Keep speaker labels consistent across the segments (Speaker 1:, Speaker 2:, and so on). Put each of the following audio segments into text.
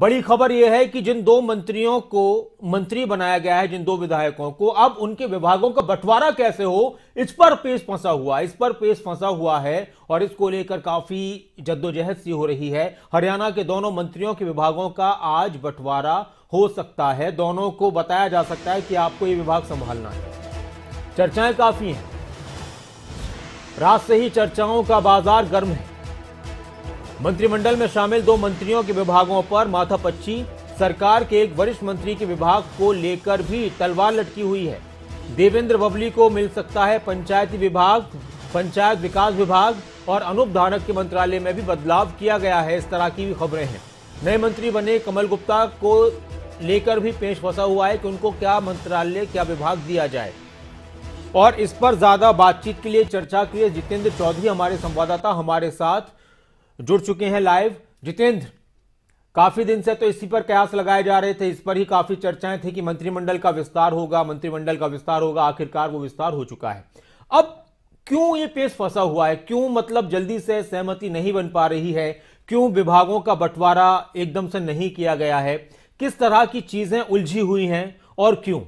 Speaker 1: बड़ी खबर यह है कि जिन दो मंत्रियों को मंत्री बनाया गया है जिन दो विधायकों को अब उनके विभागों का बंटवारा कैसे हो इस पर पेश फंसा हुआ इस पर पेश फंसा हुआ है और इसको लेकर काफी जद्दोजहद सी हो रही है हरियाणा के दोनों मंत्रियों के विभागों का आज बंटवारा हो सकता है दोनों को बताया जा सकता है कि आपको ये विभाग संभालना है चर्चाएं काफी हैं रात से ही चर्चाओं का बाजार गर्म है मंत्रिमंडल में शामिल दो मंत्रियों के विभागों पर माथापच्ची सरकार के एक वरिष्ठ मंत्री के विभाग को लेकर भी तलवार लटकी हुई है देवेंद्र बबली को मिल सकता है पंचायती विभाग पंचायत विकास विभाग और अनुप धानक के मंत्रालय में भी बदलाव किया गया है इस तरह की भी खबरें हैं नए मंत्री बने कमल गुप्ता को लेकर भी पेश फंसा हुआ है कि उनको क्या मंत्रालय क्या विभाग दिया जाए और इस पर ज्यादा बातचीत के लिए चर्चा के लिए जितेंद्र चौधरी हमारे संवाददाता हमारे साथ जुड़ चुके हैं लाइव जितेंद्र काफी दिन से तो इसी पर कयास लगाए जा रहे थे इस पर ही काफी चर्चाएं थी कि मंत्रिमंडल का विस्तार होगा मंत्रिमंडल का विस्तार होगा आखिरकार वो विस्तार हो चुका है अब क्यों ये पेश फंसा हुआ है क्यों मतलब जल्दी से सहमति नहीं बन पा रही है क्यों विभागों का बंटवारा एकदम से नहीं किया गया है किस तरह की चीजें उलझी हुई हैं और क्यों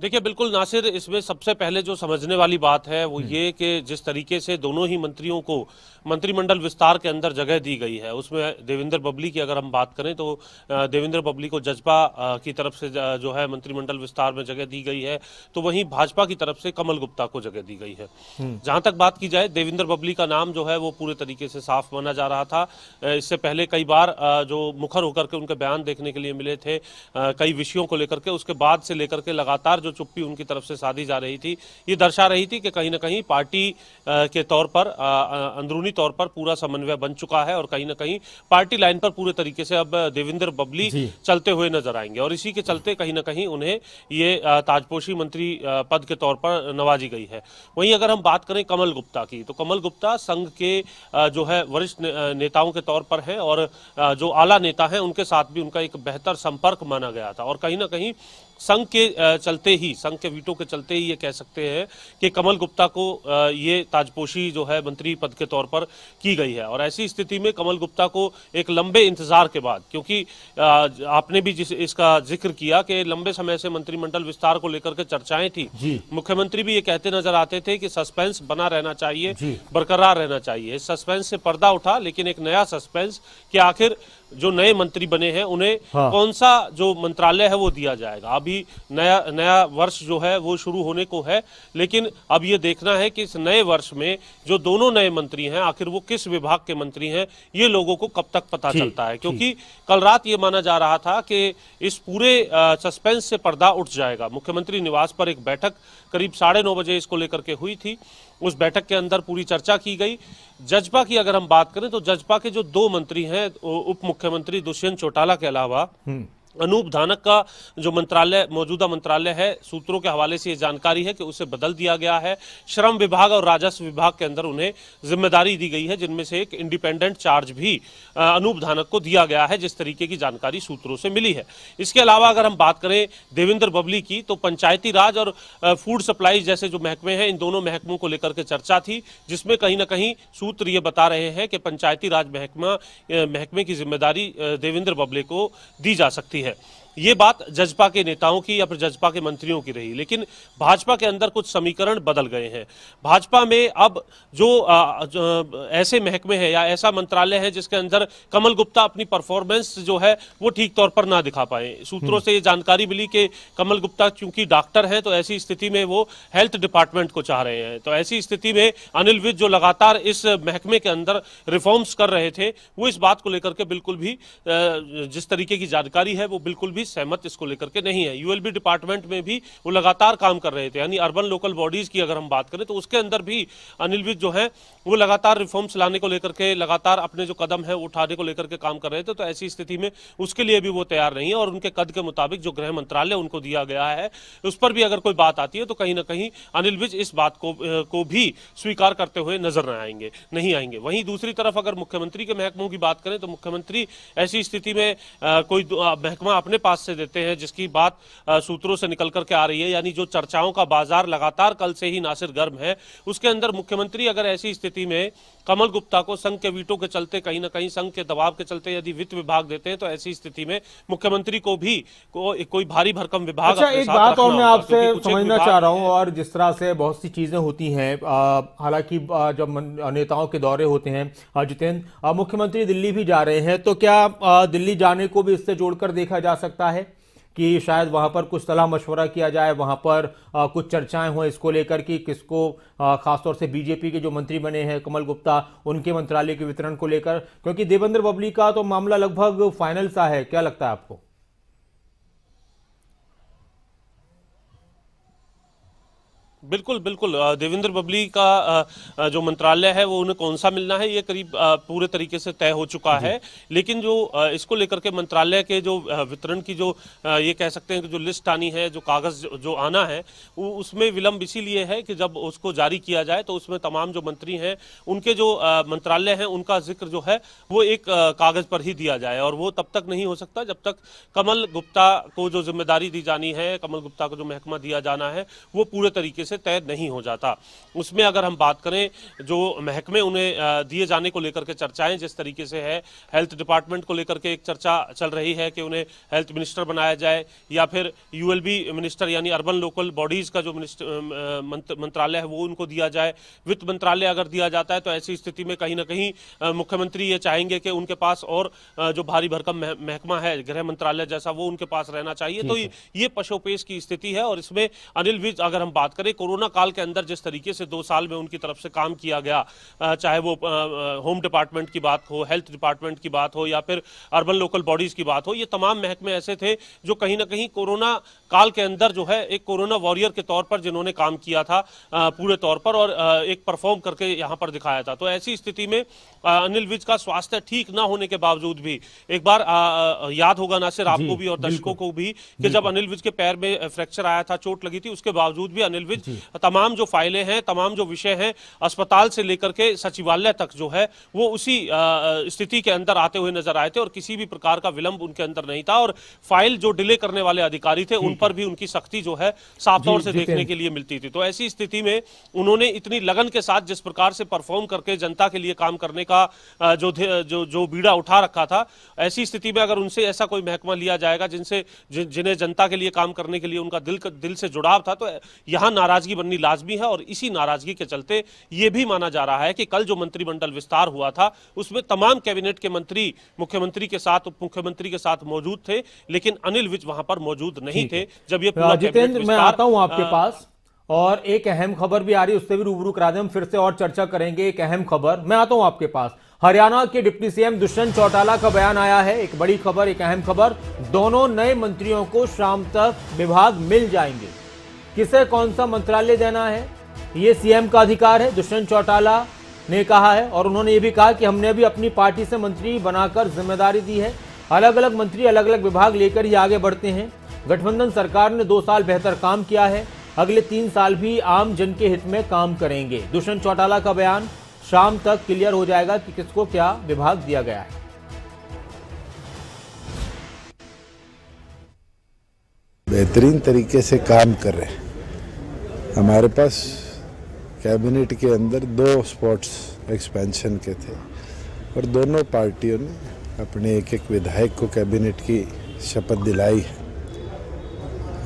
Speaker 2: देखिए बिल्कुल नासिर इसमें सबसे पहले जो समझने वाली बात है वो हम्म। ये कि जिस तरीके से दोनों ही मंत्रियों को मंत्रिमंडल विस्तार के अंदर जगह दी गई है उसमें देवेंद्र बबली की अगर हम बात करें तो देवेंद्र बबली को जजपा की तरफ से जो है मंत्रिमंडल विस्तार में जगह दी गई है तो वहीं भाजपा की तरफ से कमल गुप्ता को जगह दी गई है हम्म। जहां तक बात की जाए देवेंद्र बबली का नाम जो है वो पूरे तरीके से साफ माना जा रहा था इससे पहले कई बार जो मुखर होकर के उनके बयान देखने के लिए मिले थे कई विषयों को लेकर के उसके बाद से लेकर के लगातार जो चुप्पी उनकी तरफ से साधी जा रही थी ये दर्शा रही थी कि कहीं ना कहीं पार्टी के तौर पर अंदरूनी तौर पर पूरा समन्वय बन चुका है और कहीं ना कहीं पार्टी लाइन पर पूरे तरीके से अब देवेंद्र बबली चलते हुए नजर आएंगे और इसी के चलते कहीं ना कहीं उन्हें ये ताजपोशी मंत्री पद के तौर पर नवाजी गई है वहीं अगर हम बात करें कमल गुप्ता की तो कमल गुप्ता संघ के जो है वरिष्ठ नेताओं के तौर पर है और जो आला नेता है उनके साथ भी उनका एक बेहतर संपर्क माना गया था और कहीं ना कहीं संघ के चलते ही संघ के वीटों के चलते ही ये कह सकते हैं कि कमल गुप्ता को ये ताजपोशी जो है मंत्री पद के तौर पर की गई है और ऐसी स्थिति में कमल गुप्ता को एक लंबे इंतजार के बाद क्योंकि आपने भी जिस इसका जिक्र किया कि लंबे समय से मंत्रिमंडल विस्तार को लेकर के चर्चाएं थी मुख्यमंत्री भी ये कहते नजर आते थे कि सस्पेंस बना रहना चाहिए बरकरार रहना चाहिए सस्पेंस से पर्दा उठा लेकिन एक नया सस्पेंस कि आखिर जो नए मंत्री बने हैं उन्हें हाँ। कौन सा जो मंत्रालय है वो दिया जाएगा अभी नया नया वर्ष जो है वो शुरू होने को है लेकिन अब ये देखना है कि इस नए वर्ष में जो दोनों नए मंत्री हैं आखिर वो किस विभाग के मंत्री हैं ये लोगों को कब तक पता चलता है क्योंकि कल रात ये माना जा रहा था कि इस पूरे सस्पेंस से पर्दा उठ जाएगा मुख्यमंत्री निवास पर एक बैठक करीब साढ़े नौ बजे इसको लेकर के हुई थी उस बैठक के अंदर पूरी चर्चा की गई जजपा की अगर हम बात करें तो जजपा के जो दो मंत्री हैं उप मुख्यमंत्री दुष्यंत चौटाला के अलावा हम्म। अनूप धानक का जो मंत्रालय मौजूदा मंत्रालय है सूत्रों के हवाले से ये जानकारी है कि उसे बदल दिया गया है श्रम विभाग और राजस्व विभाग के अंदर उन्हें जिम्मेदारी दी गई है जिनमें से एक इंडिपेंडेंट चार्ज भी अनूप धानक को दिया गया है जिस तरीके की जानकारी सूत्रों से मिली है इसके अलावा अगर हम बात करें देवेंद्र बबली की तो पंचायती राज और फूड सप्लाई जैसे जो महकमे हैं इन दोनों महकमों को लेकर के चर्चा थी जिसमें कहीं ना कहीं सूत्र ये बता रहे हैं कि पंचायती राज महकमा महकमे की जिम्मेदारी देवेंद्र बबले को दी जा सकती है है ये बात जजपा के नेताओं की या फिर जजपा के मंत्रियों की रही लेकिन भाजपा के अंदर कुछ समीकरण बदल गए हैं भाजपा में अब जो, आ, जो ऐसे महकमे हैं या ऐसा मंत्रालय है जिसके अंदर कमल गुप्ता अपनी परफॉर्मेंस जो है वो ठीक तौर पर ना दिखा पाए सूत्रों हम्म। से ये जानकारी मिली कि कमल गुप्ता चूंकि डॉक्टर हैं तो ऐसी स्थिति में वो हेल्थ डिपार्टमेंट को चाह रहे हैं तो ऐसी स्थिति में अनिल विज जो लगातार इस महकमे के अंदर रिफॉर्म्स कर रहे थे वो इस बात को लेकर के बिल्कुल भी जिस तरीके की जानकारी है वो बिल्कुल भी सहमत इसको लेकर के नहीं है यूएलबी डिपार्टमेंट में भी वो लगातार काम कर रहे थे यानी अर्बन लोकल बॉडीज की अगर हम बात करें तो उसके अंदर भी अनिल विज जो है वो लगातार रिफॉर्म्स लाने को लेकर के लगातार अपने जो कदम है उठाने को लेकर के काम कर रहे थे तो ऐसी स्थिति में उसके लिए भी वो तैयार नहीं है और उनके कद के मुताबिक जो गृह मंत्रालय उनको दिया गया है उस पर भी अगर कोई बात आती है तो कहीं ना कहीं अनिल विज इस बात को को भी स्वीकार करते हुए नजर न आएंगे नहीं आएंगे वहीं दूसरी तरफ अगर मुख्यमंत्री के महकमों की बात करें तो मुख्यमंत्री ऐसी स्थिति में कोई महकमा अपने पास अंदाज से देते हैं जिसकी बात सूत्रों से निकल करके आ रही है यानी जो चर्चाओं का बाजार लगातार कल से ही नासिर गर्म है उसके अंदर मुख्यमंत्री अगर ऐसी स्थिति में कमल गुप्ता को संघ के वीटों के चलते कहीं ना कहीं संघ के दबाव के चलते यदि वित्त विभाग देते हैं तो ऐसी स्थिति में मुख्यमंत्री को भी को, कोई भारी भरकम विभाग अच्छा, एक बात और मैं आपसे समझना चाह रहा
Speaker 1: हूं और जिस तरह से बहुत सी चीजें होती हैं हालांकि जब नेताओं के दौरे होते हैं जितेंद्र मुख्यमंत्री दिल्ली भी जा रहे हैं तो क्या दिल्ली जाने को भी इससे जोड़कर देखा जा सकता सकता है कि शायद वहाँ पर कुछ सलाह मशवरा किया जाए वहाँ पर आ, कुछ चर्चाएं हों इसको लेकर कि किसको ख़ासतौर से बीजेपी के जो मंत्री बने हैं कमल गुप्ता उनके मंत्रालय के वितरण को लेकर क्योंकि देवेंद्र बबली का तो मामला लगभग फाइनल सा है क्या लगता है आपको
Speaker 2: बिल्कुल बिल्कुल देवेंद्र बबली का जो मंत्रालय है वो उन्हें कौन सा मिलना है ये करीब पूरे तरीके से तय हो चुका है लेकिन जो इसको लेकर के मंत्रालय के जो वितरण की जो ये कह सकते हैं कि जो लिस्ट आनी है जो कागज़ जो आना है उसमें विलंब इसीलिए है कि जब उसको जारी किया जाए तो उसमें तमाम जो मंत्री हैं उनके जो मंत्रालय हैं उनका जिक्र जो है वो एक कागज़ पर ही दिया जाए और वो तब तक नहीं हो सकता जब तक कमल गुप्ता को जो जिम्मेदारी दी जानी है कमल गुप्ता को जो महकमा दिया जाना है वो पूरे तरीके से से तय नहीं हो जाता उसमें अगर हम बात करें जो महकमे उन्हें दिए जाने को लेकर के चर्चाएं जिस तरीके से है हेल्थ डिपार्टमेंट को लेकर के एक चर्चा चल रही है कि उन्हें हेल्थ मिनिस्टर बनाया जाए या फिर यू मिनिस्टर यानी अर्बन लोकल बॉडीज़ का जो मंत्रालय है वो उनको दिया जाए वित्त मंत्रालय अगर दिया जाता है तो ऐसी स्थिति में कहीं ना कहीं मुख्यमंत्री ये चाहेंगे कि उनके पास और जो भारी भरकम महकमा है गृह मंत्रालय जैसा वो उनके पास रहना चाहिए तो ये पशोपेश की स्थिति है और इसमें अनिल विज अगर हम बात करें कोरोना काल के अंदर जिस तरीके से दो साल में उनकी तरफ से काम किया गया चाहे वो होम डिपार्टमेंट की बात हो हेल्थ डिपार्टमेंट की बात हो या फिर अर्बन लोकल बॉडीज़ की बात हो ये तमाम महकमे ऐसे थे जो कहीं ना कहीं कोरोना काल के अंदर जो है एक कोरोना वॉरियर के तौर पर जिन्होंने काम किया था पूरे तौर पर और एक परफॉर्म करके यहाँ पर दिखाया था तो ऐसी स्थिति में अनिल विज का स्वास्थ्य ठीक ना होने के बावजूद भी एक बार याद होगा ना सिर्फ आपको भी और दर्शकों को भी कि जब अनिल विज के पैर में फ्रैक्चर आया था चोट लगी थी उसके बावजूद भी अनिल विज तमाम जो फाइलें हैं तमाम जो विषय हैं अस्पताल से लेकर के सचिवालय तक जो है वो उसी स्थिति के अंदर आते हुए नजर आए थे और किसी भी प्रकार का विलंब उनके अंदर नहीं था और फाइल जो डिले करने वाले अधिकारी थे उन पर भी उनकी सख्ती जो है साफ तौर से देखने के लिए मिलती थी तो ऐसी स्थिति में उन्होंने इतनी लगन के साथ जिस प्रकार से परफॉर्म करके जनता के लिए काम करने का जो जो जो बीड़ा उठा रखा था ऐसी स्थिति में अगर उनसे ऐसा कोई महकमा लिया जाएगा जिनसे जिन्हें जनता के लिए काम करने के लिए उनका दिल दिल से जुड़ाव था तो यहां नाराज नाराजगी बननी लाजमी है और इसी नाराजगी के चलते यह भी माना जा रहा है कि कल जो मंत्रिमंडल विस्तार हुआ था उसमें तमाम कैबिनेट के मंत्री मुख्यमंत्री के साथ उप मुख्यमंत्री के साथ मौजूद थे लेकिन अनिल विज वहां पर मौजूद नहीं थे जब ये जितेंद्र मैं आता हूं आपके पास
Speaker 1: और एक अहम खबर भी आ रही है उससे भी रूबरू करा दे हम फिर से और चर्चा करेंगे एक अहम खबर मैं आता हूं आपके पास हरियाणा के डिप्टी सीएम दुष्यंत चौटाला का बयान आया है एक बड़ी खबर एक अहम खबर दोनों नए मंत्रियों को शाम तक विभाग मिल जाएंगे किसे कौन सा मंत्रालय देना है ये सीएम का अधिकार है दुष्यंत चौटाला ने कहा है और उन्होंने ये भी कहा कि हमने भी अपनी पार्टी से मंत्री बनाकर जिम्मेदारी दी है अलग अलग मंत्री अलग अलग विभाग लेकर ही आगे बढ़ते हैं गठबंधन सरकार ने दो साल बेहतर काम किया है अगले तीन साल भी आम जन के हित में काम करेंगे दुष्यंत चौटाला का बयान शाम तक क्लियर हो जाएगा कि किसको क्या विभाग दिया गया है बेहतरीन तरीके से काम कर रहे हैं हमारे पास कैबिनेट के अंदर दो स्पॉट्स एक्सपेंशन के थे और दोनों पार्टियों ने अपने एक एक विधायक को कैबिनेट की शपथ दिलाई है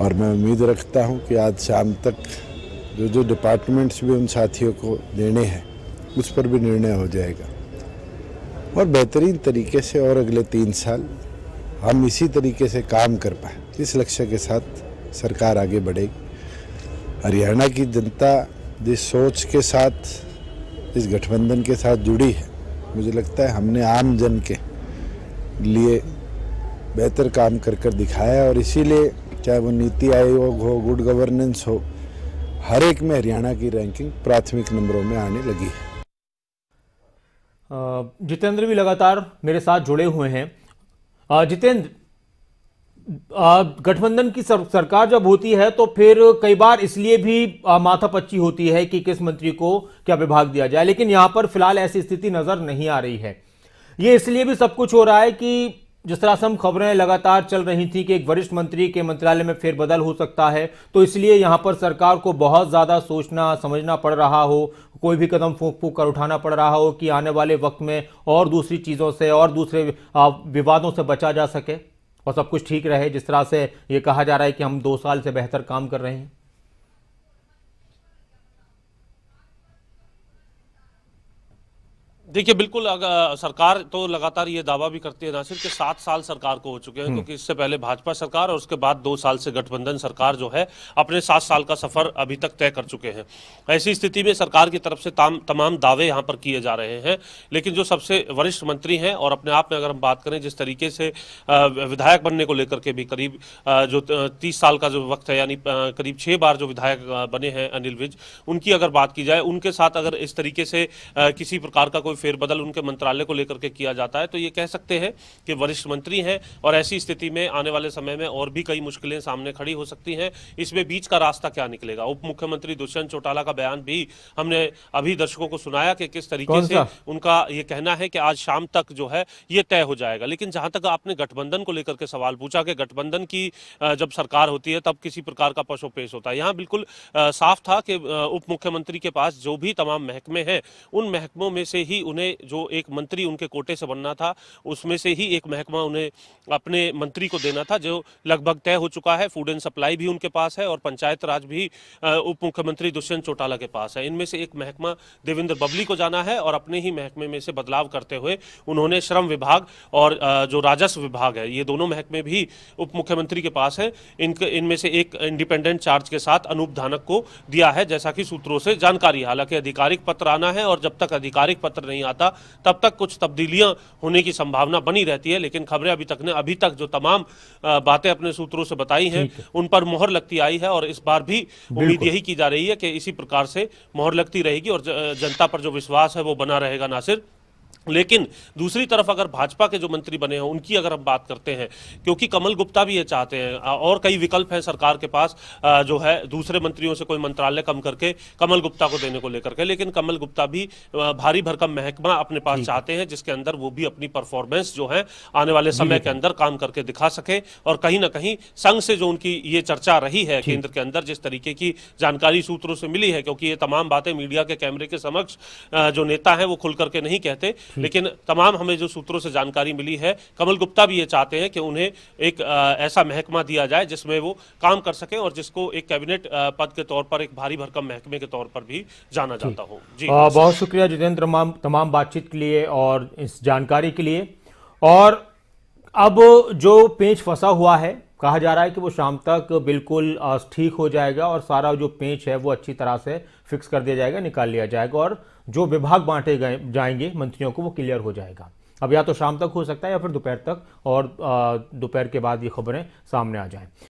Speaker 1: और मैं उम्मीद रखता हूं कि आज शाम तक जो जो डिपार्टमेंट्स भी उन साथियों को देने हैं उस पर भी निर्णय हो जाएगा और बेहतरीन तरीके से और अगले तीन साल हम इसी तरीके से काम कर पाए इस लक्ष्य के साथ सरकार आगे बढ़ेगी हरियाणा की जनता जिस सोच के साथ इस गठबंधन के साथ जुड़ी है मुझे लगता है हमने आम जन के लिए बेहतर काम कर कर दिखाया और इसीलिए चाहे वो नीति आयोग हो गुड गवर्नेंस हो हर एक में हरियाणा की रैंकिंग प्राथमिक नंबरों में आने लगी है जितेंद्र भी लगातार मेरे साथ जुड़े हुए हैं जितेंद्र गठबंधन की सर, सरकार जब होती है तो फिर कई बार इसलिए भी माथापच्ची होती है कि किस मंत्री को क्या विभाग दिया जाए लेकिन यहां पर फिलहाल ऐसी स्थिति नजर नहीं आ रही है ये इसलिए भी सब कुछ हो रहा है कि जिस तरह से हम खबरें लगातार चल रही थी कि एक वरिष्ठ मंत्री के मंत्रालय में फेरबदल हो सकता है तो इसलिए यहाँ पर सरकार को बहुत ज़्यादा सोचना समझना पड़ रहा हो कोई भी कदम फूक फूक कर उठाना पड़ रहा हो कि आने वाले वक्त में और दूसरी चीज़ों से और दूसरे विवादों से बचा जा सके और सब कुछ ठीक रहे जिस तरह से ये कहा जा रहा है कि हम दो साल से बेहतर काम कर रहे हैं
Speaker 2: देखिए बिल्कुल अगर सरकार तो लगातार ये दावा भी करती है नासिर के सात साल सरकार को हो चुके हैं हम्म। क्योंकि इससे पहले भाजपा सरकार और उसके बाद दो साल से गठबंधन सरकार जो है अपने सात साल का सफर अभी तक तय कर चुके हैं ऐसी स्थिति में सरकार की तरफ से ताम, तमाम दावे यहाँ पर किए जा रहे हैं लेकिन जो सबसे वरिष्ठ मंत्री हैं और अपने आप में अगर हम बात करें जिस तरीके से विधायक बनने को लेकर के भी करीब जो तीस साल का जो वक्त है यानी करीब छः बार जो विधायक बने हैं अनिल विज उनकी अगर बात की जाए उनके साथ अगर इस तरीके से किसी प्रकार का कोई फेरबदल उनके मंत्रालय को लेकर के किया जाता है तो ये कह सकते हैं कि वरिष्ठ मंत्री हैं और ऐसी स्थिति में आने वाले समय में और भी कई मुश्किलें सामने खड़ी हो सकती हैं इसमें बीच का रास्ता क्या निकलेगा उप मुख्यमंत्री दुष्यंत चौटाला का बयान भी हमने अभी दर्शकों को सुनाया कि किस तरीके से उनका ये कहना है कि आज शाम तक जो है ये तय हो जाएगा लेकिन जहां तक आपने गठबंधन को लेकर के सवाल पूछा कि गठबंधन की जब सरकार होती है तब किसी प्रकार का पशु पेश होता है यहाँ बिल्कुल साफ था कि उप मुख्यमंत्री के पास जो भी तमाम महकमे हैं उन महकमों में से ही उन्हें जो एक मंत्री उनके कोटे से बनना था उसमें से ही एक महकमा उन्हें अपने मंत्री को देना था जो लगभग तय हो चुका है फूड एंड सप्लाई भी उनके पास है और पंचायत राज भी उप मुख्यमंत्री दुष्यंत चौटाला के पास है इनमें से एक महकमा देवेंद्र बबली को जाना है और अपने ही महकमे में से बदलाव करते हुए उन्होंने श्रम विभाग और जो राजस्व विभाग है ये दोनों महकमे भी उप मुख्यमंत्री के पास है इनके इनमें से एक इंडिपेंडेंट चार्ज के साथ अनूप धानक को दिया है जैसा कि सूत्रों से जानकारी हालांकि आधिकारिक पत्र आना है और जब तक आधिकारिक पत्र नहीं नहीं आता तब तक कुछ तब्दीलियां होने की संभावना बनी रहती है लेकिन खबरें अभी तक ने अभी तक जो तमाम बातें अपने सूत्रों से बताई हैं उन पर मोहर लगती आई है और इस बार भी उम्मीद यही की जा रही है कि इसी प्रकार से मोहर लगती रहेगी और जनता पर जो विश्वास है वो बना रहेगा नासिर लेकिन दूसरी तरफ अगर भाजपा के जो मंत्री बने हैं उनकी अगर हम बात करते हैं क्योंकि कमल गुप्ता भी ये चाहते हैं और कई विकल्प हैं सरकार के पास जो है दूसरे मंत्रियों से कोई मंत्रालय कम करके कमल गुप्ता को देने को लेकर के लेकिन कमल गुप्ता भी भारी भरकम महकमा अपने पास चाहते हैं जिसके अंदर वो भी अपनी परफॉर्मेंस जो है आने वाले समय के अंदर काम करके दिखा सके और कहीं ना कहीं संघ से जो उनकी ये चर्चा रही है केंद्र के अंदर जिस तरीके की जानकारी सूत्रों से मिली है क्योंकि ये तमाम बातें मीडिया के कैमरे के समक्ष जो नेता है वो खुल करके नहीं कहते लेकिन तमाम हमें जो सूत्रों से जानकारी मिली है कमल गुप्ता भी ये चाहते हैं कि उन्हें एक ऐसा महकमा दिया जाए जिसमें वो काम कर सके और जिसको एक कैबिनेट पद के तौर पर एक भारी भरकम महकमे के तौर पर भी जाना जाता हो जी आ, बहुत शुक्रिया
Speaker 1: जितेंद्र तमाम बातचीत के लिए और इस जानकारी के लिए और अब जो पेंच फंसा हुआ है कहा जा रहा है कि वो शाम तक बिल्कुल ठीक हो जाएगा और सारा जो पेंच है वो अच्छी तरह से फिक्स कर दिया जाएगा निकाल लिया जाएगा और जो विभाग बांटे गए जाएंगे मंत्रियों को वो क्लियर हो जाएगा अब या तो शाम तक हो सकता है या फिर दोपहर तक और दोपहर के बाद ये खबरें सामने आ जाएं